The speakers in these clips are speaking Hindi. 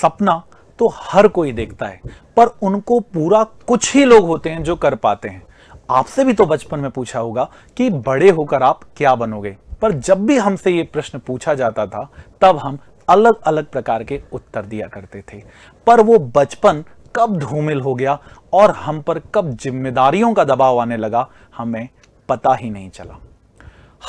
सपना तो हर कोई देखता है पर उनको पूरा कुछ ही लोग होते हैं जो कर पाते हैं आपसे भी तो बचपन में पूछा होगा कि बड़े होकर आप क्या बनोगे पर जब भी हमसे ये प्रश्न पूछा जाता था तब हम अलग अलग प्रकार के उत्तर दिया करते थे पर वो बचपन कब धूमिल हो गया और हम पर कब जिम्मेदारियों का दबाव आने लगा हमें पता ही नहीं चला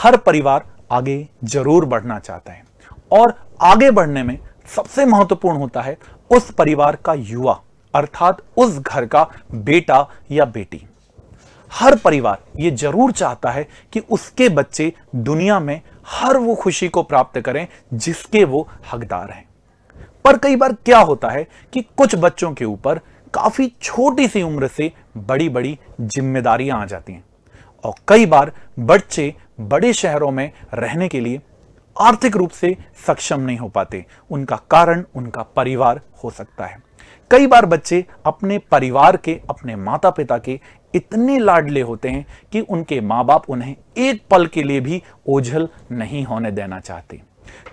हर परिवार आगे जरूर बढ़ना चाहता है और आगे बढ़ने में सबसे महत्वपूर्ण होता है उस परिवार का युवा अर्थात उस घर का बेटा या बेटी हर परिवार ये जरूर चाहता है कि उसके बच्चे दुनिया में हर वो खुशी को प्राप्त करें जिसके वो हकदार हैं पर कई बार क्या होता है कि कुछ बच्चों के ऊपर काफ़ी छोटी सी उम्र से बड़ी बड़ी जिम्मेदारियां आ जाती हैं और कई बार बच्चे बड़े शहरों में रहने के लिए आर्थिक रूप से सक्षम नहीं हो पाते उनका कारण उनका परिवार हो सकता है कई बार बच्चे अपने परिवार के अपने माता पिता के इतने लाडले होते हैं कि उनके मां बाप उन्हें एक पल के लिए भी ओझल नहीं होने देना चाहते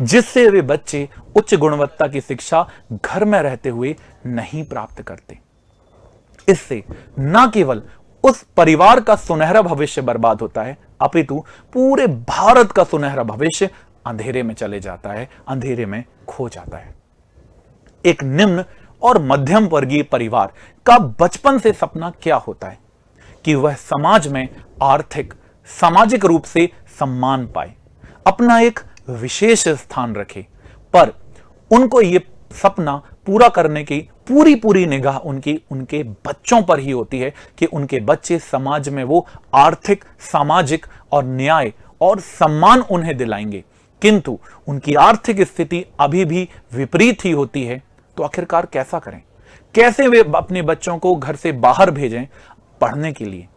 जिससे वे बच्चे उच्च गुणवत्ता की शिक्षा घर में रहते हुए नहीं प्राप्त करते इससे न केवल उस परिवार का सुनहरा भविष्य बर्बाद होता है अपितु पूरे भारत का सुनहरा भविष्य अंधेरे में चले जाता है अंधेरे में खो जाता है एक निम्न और मध्यम वर्गीय परिवार का बचपन से सपना क्या होता है कि वह समाज में आर्थिक सामाजिक रूप से सम्मान पाए अपना एक विशेष स्थान रखे पर उनको यह सपना पूरा करने की पूरी पूरी निगाह उनकी उनके बच्चों पर ही होती है कि उनके बच्चे समाज में वो आर्थिक सामाजिक और न्याय और सम्मान उन्हें दिलाएंगे किंतु उनकी आर्थिक स्थिति अभी भी विपरीत ही होती है तो आखिरकार कैसा करें कैसे वे अपने बच्चों को घर से बाहर भेजें पढ़ने के लिए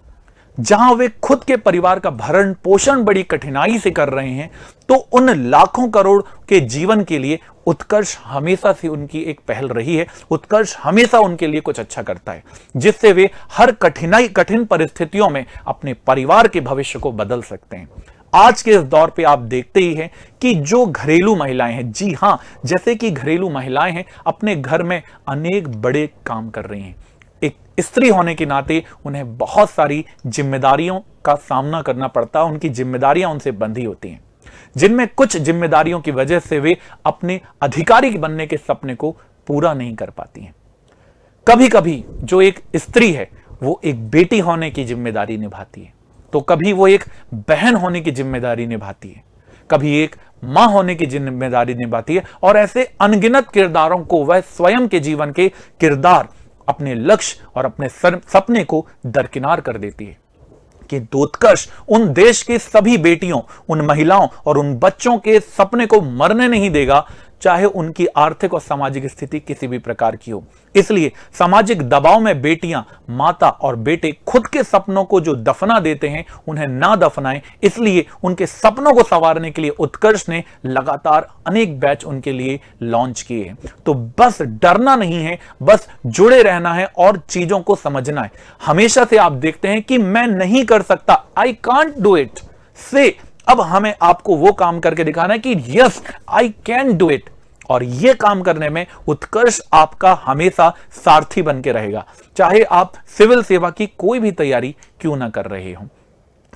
जहां वे खुद के परिवार का भरण पोषण बड़ी कठिनाई से कर रहे हैं तो उन लाखों करोड़ के जीवन के लिए उत्कर्ष हमेशा से उनकी एक पहल रही है उत्कर्ष हमेशा उनके लिए कुछ अच्छा करता है जिससे वे हर कठिनाई कठिन परिस्थितियों में अपने परिवार के भविष्य को बदल सकते हैं आज के इस दौर पे आप देखते ही हैं कि जो घरेलू महिलाएं हैं जी हाँ जैसे कि घरेलू महिलाएं हैं अपने घर में अनेक बड़े काम कर रही हैं एक स्त्री होने के नाते उन्हें बहुत सारी जिम्मेदारियों का सामना करना पड़ता है उनकी जिम्मेदारियां उनसे बंधी होती हैं जिनमें कुछ जिम्मेदारियों की वजह से वे अपने अधिकारी बनने के सपने को पूरा नहीं कर पाती हैं कभी कभी जो एक स्त्री है वो एक बेटी होने की जिम्मेदारी निभाती है तो कभी वो एक बहन होने की जिम्मेदारी निभाती है कभी एक मां होने की जिम्मेदारी निभाती है और ऐसे अनगिनत किरदारों को वह स्वयं के जीवन के किरदार अपने लक्ष्य और अपने सपने को दरकिनार कर देती है कि दूतकश उन देश की सभी बेटियों उन महिलाओं और उन बच्चों के सपने को मरने नहीं देगा चाहे उनकी आर्थिक और सामाजिक स्थिति किसी भी प्रकार की हो इसलिए सामाजिक दबाव में बेटियां माता और बेटे खुद के सपनों को जो दफना देते हैं उन्हें ना दफनाएं इसलिए उनके सपनों को संवारने के लिए उत्कर्ष ने लगातार अनेक बैच उनके लिए लॉन्च किए हैं तो बस डरना नहीं है बस जुड़े रहना है और चीजों को समझना है हमेशा से आप देखते हैं कि मैं नहीं कर सकता आई कांट डू इट से अब हमें आपको वो काम करके दिखाना है कि yes I can do it और ये काम करने में उत्कर्ष आपका हमेशा सारथी बन के रहेगा चाहे आप सिविल सेवा की कोई भी तैयारी क्यों ना कर रहे हो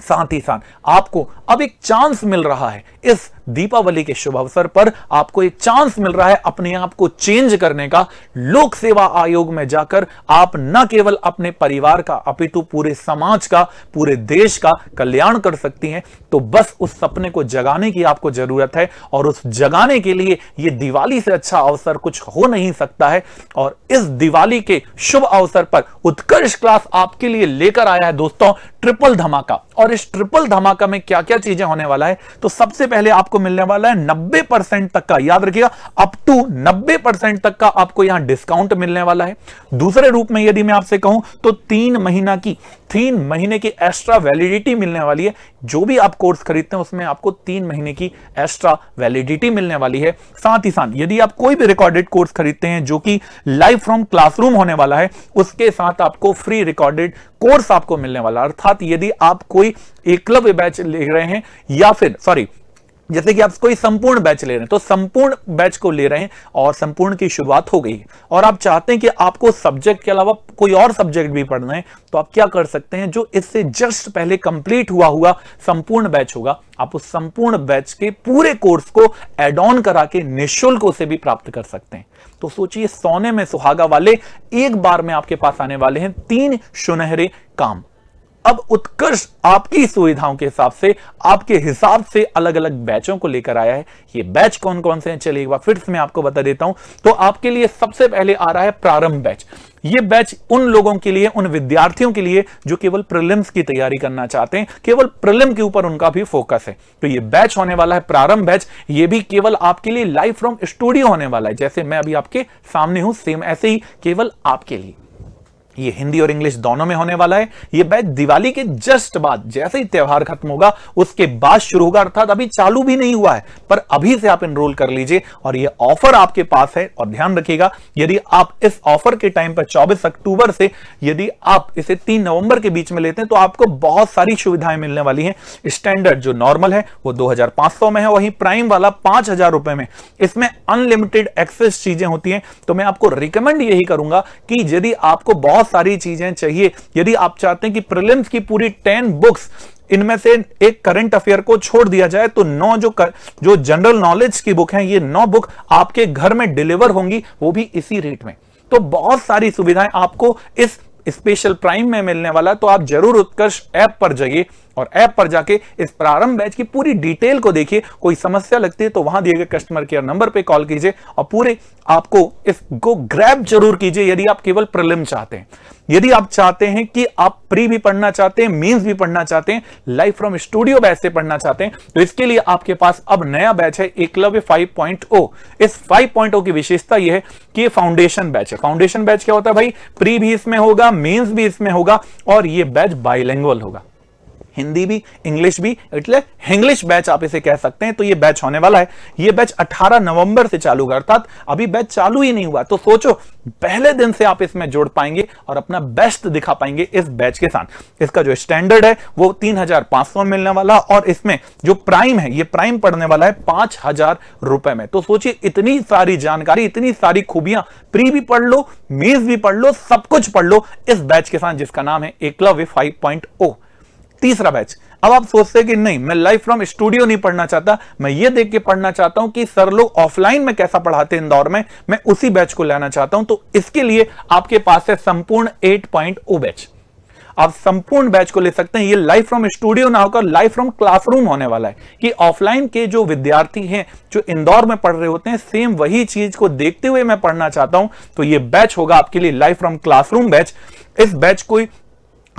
साथ ही साथ आपको अब एक चांस मिल रहा है इस दीपावली के शुभ अवसर पर आपको एक चांस मिल रहा है अपने आप को चेंज करने का लोक सेवा आयोग में जाकर आप न केवल अपने परिवार का अपितु पूरे समाज का पूरे देश का कल्याण कर सकती हैं तो बस उस सपने को जगाने की आपको जरूरत है और उस जगाने के लिए यह दिवाली से अच्छा अवसर कुछ हो नहीं सकता है और इस दिवाली के शुभ अवसर पर उत्कर्ष क्लास आपके लिए लेकर आया है दोस्तों ट्रिपल धमाका और इस ट्रिपल धमाका में क्या क्या चीजें होने वाला है तो सबसे पहले आपको मिलने वाला है 90 परसेंट तक का याद रखिएगा अप टू 90 परसेंट तक का आपको यहां डिस्काउंट मिलने वाला है दूसरे रूप में यदि मैं आपसे कहूं तो तीन महीना की तीन महीने की एक्स्ट्रा वैलिडिटी मिलने वाली है जो भी आप कोर्स खरीदते हैं उसमें आपको तीन महीने की एक्स्ट्रा वैलिडिटी मिलने वाली है साथ ही साथ यदि आप कोई भी रिकॉर्डेड कोर्स खरीदते हैं जो कि लाइव फ्रॉम क्लासरूम होने वाला है उसके साथ आपको फ्री रिकॉर्डेड कोर्स आपको मिलने वाला अर्थात यदि आप कोई एकलव्य बैच ले रहे हैं या फिर सॉरी जैसे कि आप कोई संपूर्ण बैच ले रहे हैं तो संपूर्ण बैच को ले रहे हैं और संपूर्ण की शुरुआत हो गई और आप चाहते हैं कि आपको सब्जेक्ट के अलावा कोई और सब्जेक्ट भी पढ़ना है तो आप क्या कर सकते हैं जो इससे जस्ट पहले कंप्लीट हुआ हुआ संपूर्ण बैच होगा आप उस संपूर्ण बैच के पूरे कोर्स को एड ऑन करा के निःशुल्क उसे भी प्राप्त कर सकते हैं तो सोचिए सोने में सुहागा वाले एक बार में आपके पास आने वाले हैं तीन सुनहरे काम अब उत्कर्ष आपकी सुविधाओं के हिसाब से आपके हिसाब से अलग अलग बैचों को लेकर आया है ये बैच कौन कौन से हैं चलिए एक बार फिर से मैं आपको बता देता हूं तो आपके लिए सबसे पहले आ रहा है प्रारंभ बैच ये बैच उन लोगों के लिए उन विद्यार्थियों के लिए जो केवल प्रिलिम्स की तैयारी करना चाहते हैं केवल प्रिलिम के ऊपर उनका भी फोकस है तो ये बैच होने वाला है प्रारंभ बैच ये भी केवल आपके लिए लाइफ फ्रॉम स्टूडियो होने वाला है जैसे मैं अभी आपके सामने हूं सेम ऐसे ही केवल आपके लिए ये हिंदी और इंग्लिश दोनों में होने वाला है ये बैच दिवाली के जस्ट बाद जैसे ही त्यौहार खत्म होगा उसके बाद शुरू होगा अर्थात अभी चालू भी नहीं हुआ है पर अभी से आप इनरोल कर लीजिए और ये ऑफर आपके पास है और ध्यान रखिएगा यदि आप इस ऑफर के टाइम पर चौबीस अक्टूबर से यदि आप इसे तीन नवंबर के बीच में लेते हैं तो आपको बहुत सारी सुविधाएं मिलने वाली हैं स्टैंडर्ड जो नॉर्मल है वो दो में है वही प्राइम वाला पांच रुपए में इसमें अनलिमिटेड एक्सेस चीजें होती हैं तो मैं आपको रिकमेंड यही करूंगा कि यदि आपको बहुत सारी चीजें चाहिए यदि आप चाहते हैं कि प्रिलिम्स की पूरी टेन बुक्स इनमें से एक करंट अफेयर को छोड़ दिया जाए तो नौ जो कर, जो जनरल नॉलेज की बुक है ये नौ बुक आपके घर में डिलीवर होंगी वो भी इसी रेट में तो बहुत सारी सुविधाएं आपको इस स्पेशल प्राइम में मिलने वाला तो आप जरूर उत्कर्ष ऐप पर जाइए और ऐप पर जाके इस प्रारंभ बैच की पूरी डिटेल को देखिए कोई समस्या लगती है तो वहां दिए गए कस्टमर केयर नंबर पर कॉल कीजिए और पूरे आपको इसको ग्रैप जरूर कीजिए यदि आप केवल प्रलिम चाहते हैं यदि आप चाहते हैं कि आप प्री भी पढ़ना चाहते हैं मीन्स भी पढ़ना चाहते हैं लाइव फ्रॉम स्टूडियो बैच से पढ़ना चाहते हैं तो इसके लिए आपके पास अब नया बैच है एकलव्य 5.0 इस 5.0 की विशेषता यह है कि फाउंडेशन बैच है फाउंडेशन बैच क्या होता है भाई प्री भी इसमें होगा मीन्स भी इसमें होगा और ये बैच बाइलेंगुअल होगा हिंदी भी इंग्लिश भी इसलिए हिंग्लिश बैच आप इसे कह सकते हैं तो ये बैच होने वाला है ये बैच 18 नवंबर से चालू होगा अर्थात अभी बैच चालू ही नहीं हुआ तो सोचो पहले दिन से आप इसमें जोड़ पाएंगे और अपना बेस्ट दिखा पाएंगे इस बैच के साथ इसका जो स्टैंडर्ड है वो 3500 मिलने वाला और इसमें जो प्राइम है ये प्राइम पड़ने वाला है 5000 रुपए में तो सोचिए इतनी सारी जानकारी इतनी सारी खूबियां प्री भी पढ़ लो मेज भी पढ़ लो सब कुछ पढ़ लो इस बैच के साथ जिसका नाम है एकलव्य फाइव पॉइंट 5.0 तीसरा बैच अब आप सोचते कि नहीं मैं लाइव फ्रॉम स्टूडियो नहीं पढ़ना चाहता मैं ये देख के पढ़ना चाहता हूं कि सर लोग ऑफलाइन में कैसा पढ़ाते हैं इंदौर में मैं उसी बैच को लेना चाहता हूं तो इसके लिए आपके पास है संपूर्ण एट पॉइंट ओ बैच आप संपूर्ण बैच को ले सकते हैं ये लाइव फ्रॉम स्टूडियो ना होकर लाइव फ्रॉम क्लासरूम होने वाला है कि ऑफलाइन के जो विद्यार्थी हैं जो इंदौर में पढ़ रहे होते हैं सेम वही चीज को देखते हुए मैं पढ़ना चाहता हूं तो ये बैच होगा आपके लिए लाइव फ्रॉम क्लासरूम बैच इस बैच को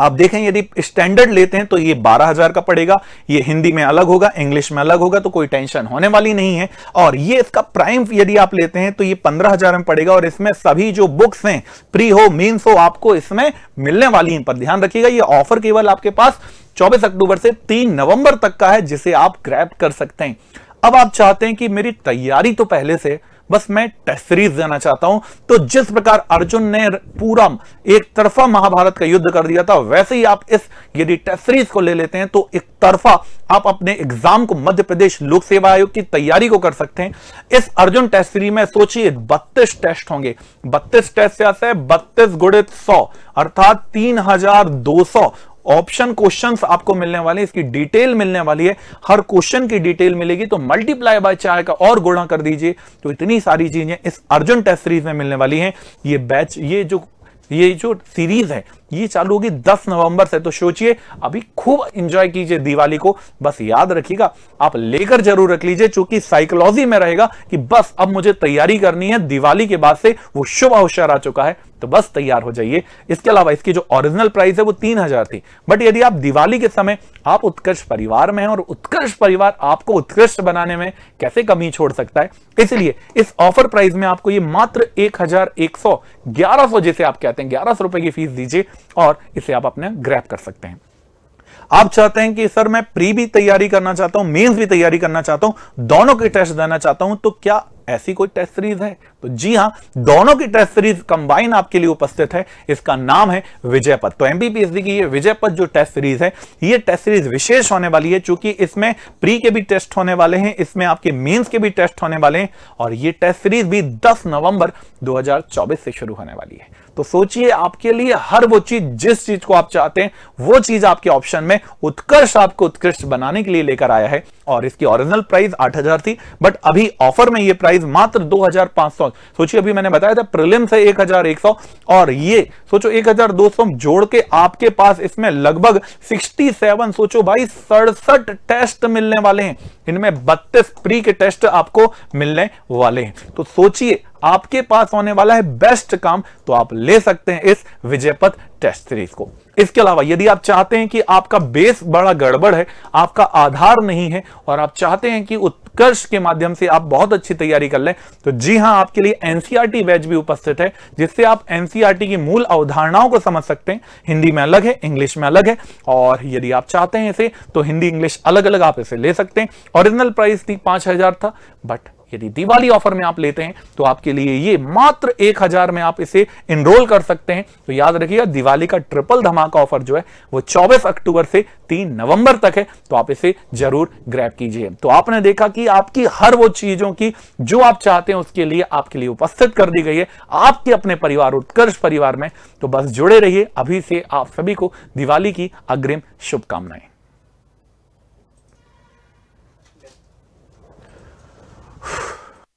आप देखें यदि स्टैंडर्ड लेते हैं तो ये बारह हजार का पड़ेगा ये हिंदी में अलग होगा इंग्लिश में अलग होगा तो कोई टेंशन होने वाली नहीं है और ये इसका प्राइम यदि आप लेते हैं तो ये पंद्रह हजार में पड़ेगा और इसमें सभी जो बुक्स हैं प्री हो मीन्स हो आपको इसमें मिलने वाली हैं पर ध्यान रखिएगा ये ऑफर केवल आपके पास चौबीस अक्टूबर से तीन नवंबर तक का है जिसे आप ग्रैप कर सकते हैं अब आप चाहते हैं कि मेरी तैयारी तो पहले से बस मैं तहरीज देना चाहता हूं तो जिस प्रकार अर्जुन ने पूरा एक तरफा महाभारत का युद्ध कर दिया था वैसे ही आप इस यदि तहरीज को ले लेते हैं तो एक तरफा आप अपने एग्जाम को मध्य प्रदेश लोक सेवा आयोग की तैयारी को कर सकते हैं इस अर्जुन टेस्ट सीरीज में सोचिए बत्तीस टेस्ट होंगे बत्तीस टेस्ट से आता है बत्तीस गुड़ित सौ अर्थात तीन हजार दो सौ ऑप्शन क्वेश्चंस आपको मिलने वाले इसकी डिटेल मिलने वाली है हर क्वेश्चन की डिटेल मिलेगी तो मल्टीप्लाई बाय चार का और गुणा कर दीजिए तो इतनी सारी चीजें इस अर्जुन टेस्ट सीरीज में मिलने वाली हैं ये बैच ये जो ये जो सीरीज है ये चालू होगी 10 नवंबर से तो सोचिए अभी खूब एंजॉय कीजिए दिवाली को बस याद रखिएगा आप लेकर जरूर रख लीजिए चूंकि साइकोलॉजी में रहेगा कि बस अब मुझे तैयारी करनी है दिवाली के बाद से वो शुभ अवसर आ चुका है तो बस तैयार हो जाइए इसके अलावा इसकी जो ओरिजिनल प्राइस है वो तीन हजार थी बट यदि आप दिवाली के समय आप उत्कर्ष परिवार में हैं और उत्कर्ष परिवार आपको उत्कृष्ट बनाने में कैसे कमी छोड़ सकता है इसलिए इस ऑफर प्राइस में आपको ये मात्र एक हजार एक सौ ग्यारह सौ जिसे आप कहते हैं ग्यारह सौ रुपए की फीस दीजिए और इसे आप अपने ग्रैप कर सकते हैं आप चाहते हैं कि सर मैं प्री भी तैयारी करना चाहता हूं मेंस भी तैयारी करना चाहता हूं दोनों के टेस्ट देना चाहता हूं तो क्या ऐसी कोई टेस्ट सीरीज है तो जी हां दोनों की टेस्ट सीरीज कंबाइन आपके लिए उपस्थित है इसका नाम है विजयपथ तो एमबीपीएसडी की ये विजयपथ जो टेस्ट सीरीज है ये टेस्ट सीरीज विशेष होने वाली है चूंकि इसमें प्री के भी टेस्ट होने वाले हैं इसमें आपके मेंस के भी टेस्ट होने वाले हैं और ये टेस्ट सीरीज भी 10 नवंबर 2024 से शुरू होने वाली है तो सोचिए आपके लिए हर वो चीज जिस चीज को आप चाहते हैं वो चीज आपके ऑप्शन में उत्कर्ष आपको उत्कृष्ट बनाने के लिए लेकर आया है और इसकी ओरिजिनल प्राइस 8000 थी बट अभी ऑफर में ये प्राइस मात्र 2500 सोचिए अभी मैंने बताया था प्रिलिम से 1100 और ये सोचो 1200 जोड़ के आपके पास इसमें लगभग 67 सोचो भाई सड़सठ टेस्ट मिलने वाले हैं इनमें बत्तीस प्री के टेस्ट आपको मिलने वाले हैं तो सोचिए आपके पास होने वाला है बेस्ट काम तो आप ले सकते हैं इस विजयपथ टेस्ट सीरीज को इसके अलावा यदि आप चाहते हैं कि आपका बेस बड़ा गड़बड़ है आपका आधार नहीं है और आप चाहते हैं कि उत्कर्ष के माध्यम से आप बहुत अच्छी तैयारी कर लें तो जी हां आपके लिए एनसीईआरटी बैच e भी उपस्थित है जिससे आप एनसीईआरटी e की मूल अवधारणाओं को समझ सकते हैं हिंदी में अलग है इंग्लिश में अलग है और यदि आप चाहते हैं इसे तो हिंदी इंग्लिश अलग अलग आप इसे ले सकते हैं ओरिजिनल प्राइस थी पांच था बट यदि दिवाली ऑफर में आप लेते हैं तो आपके लिए ये मात्र एक हजार में आप इसे इनरोल कर सकते हैं तो याद रखिएगा दिवाली का ट्रिपल धमाका ऑफर जो है वो 24 अक्टूबर से 3 नवंबर तक है तो आप इसे जरूर ग्रैप कीजिए तो आपने देखा कि आपकी हर वो चीजों की जो आप चाहते हैं उसके लिए आपके लिए उपस्थित कर दी गई है आपके अपने परिवार उत्कर्ष परिवार में तो बस जुड़े रहिए अभी से आप सभी को दिवाली की अग्रिम शुभकामनाएं